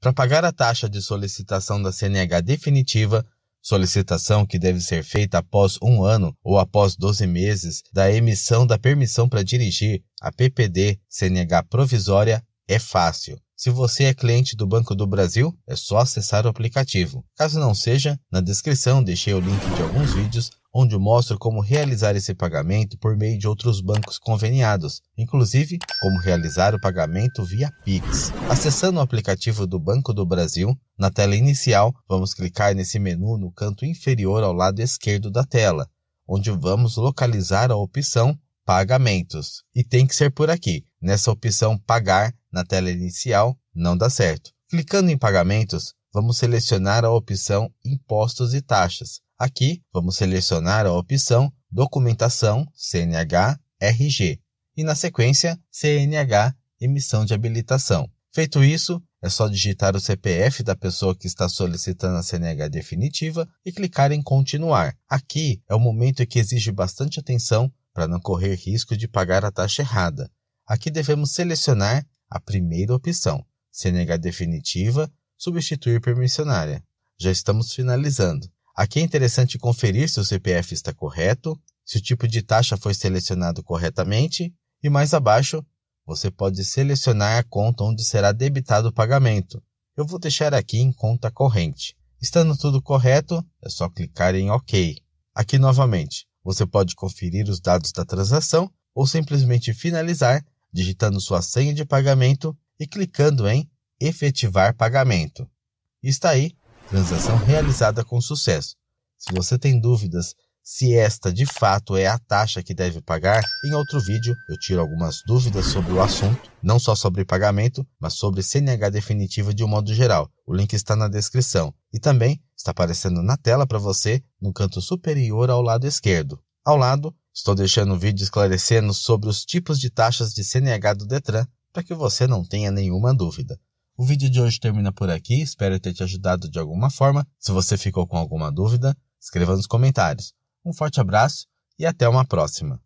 para pagar a taxa de solicitação da CNH definitiva, solicitação que deve ser feita após um ano ou após 12 meses da emissão da permissão para dirigir, a PPD CNH provisória, é fácil. Se você é cliente do Banco do Brasil, é só acessar o aplicativo. Caso não seja, na descrição deixei o link de alguns vídeos onde mostro como realizar esse pagamento por meio de outros bancos conveniados, inclusive como realizar o pagamento via Pix. Acessando o aplicativo do Banco do Brasil, na tela inicial, vamos clicar nesse menu no canto inferior ao lado esquerdo da tela, onde vamos localizar a opção pagamentos e tem que ser por aqui. Nessa opção pagar na tela inicial não dá certo. Clicando em pagamentos, vamos selecionar a opção impostos e taxas. Aqui vamos selecionar a opção documentação CNH RG e na sequência CNH emissão de habilitação. Feito isso, é só digitar o CPF da pessoa que está solicitando a CNH definitiva e clicar em continuar. Aqui é o momento que exige bastante atenção para não correr risco de pagar a taxa errada. Aqui devemos selecionar a primeira opção, CNH definitiva, substituir permissionária. Já estamos finalizando. Aqui é interessante conferir se o CPF está correto, se o tipo de taxa foi selecionado corretamente e mais abaixo você pode selecionar a conta onde será debitado o pagamento. Eu vou deixar aqui em conta corrente. Estando tudo correto, é só clicar em OK. Aqui novamente, você pode conferir os dados da transação ou simplesmente finalizar digitando sua senha de pagamento e clicando em Efetivar pagamento. Está aí, transação realizada com sucesso. Se você tem dúvidas se esta de fato é a taxa que deve pagar, em outro vídeo eu tiro algumas dúvidas sobre o assunto, não só sobre pagamento, mas sobre CNH definitiva de um modo geral. O link está na descrição. E também Está aparecendo na tela para você no canto superior ao lado esquerdo. Ao lado, estou deixando um vídeo esclarecendo sobre os tipos de taxas de CNH do Detran para que você não tenha nenhuma dúvida. O vídeo de hoje termina por aqui, espero ter te ajudado de alguma forma. Se você ficou com alguma dúvida, escreva nos comentários. Um forte abraço e até uma próxima!